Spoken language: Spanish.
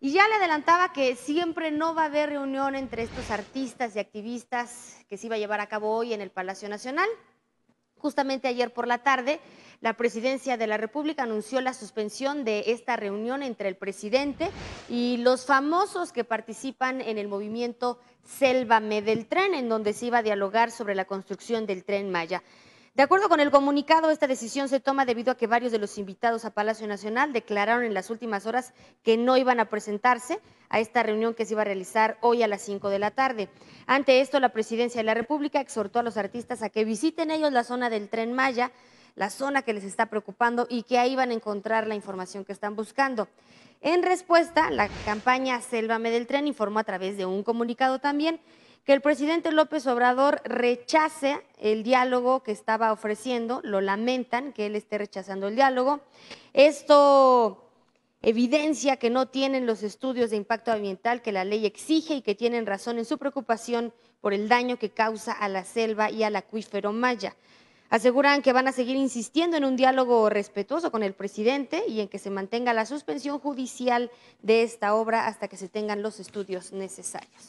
Y ya le adelantaba que siempre no va a haber reunión entre estos artistas y activistas que se iba a llevar a cabo hoy en el Palacio Nacional. Justamente ayer por la tarde, la Presidencia de la República anunció la suspensión de esta reunión entre el presidente y los famosos que participan en el movimiento Sélvame del Tren, en donde se iba a dialogar sobre la construcción del tren Maya. De acuerdo con el comunicado, esta decisión se toma debido a que varios de los invitados a Palacio Nacional declararon en las últimas horas que no iban a presentarse a esta reunión que se iba a realizar hoy a las 5 de la tarde. Ante esto, la Presidencia de la República exhortó a los artistas a que visiten ellos la zona del tren Maya, la zona que les está preocupando y que ahí van a encontrar la información que están buscando. En respuesta, la campaña Sélvame del Tren informó a través de un comunicado también que el presidente López Obrador rechace el diálogo que estaba ofreciendo, lo lamentan que él esté rechazando el diálogo. Esto evidencia que no tienen los estudios de impacto ambiental que la ley exige y que tienen razón en su preocupación por el daño que causa a la selva y al acuífero Maya. Aseguran que van a seguir insistiendo en un diálogo respetuoso con el presidente y en que se mantenga la suspensión judicial de esta obra hasta que se tengan los estudios necesarios.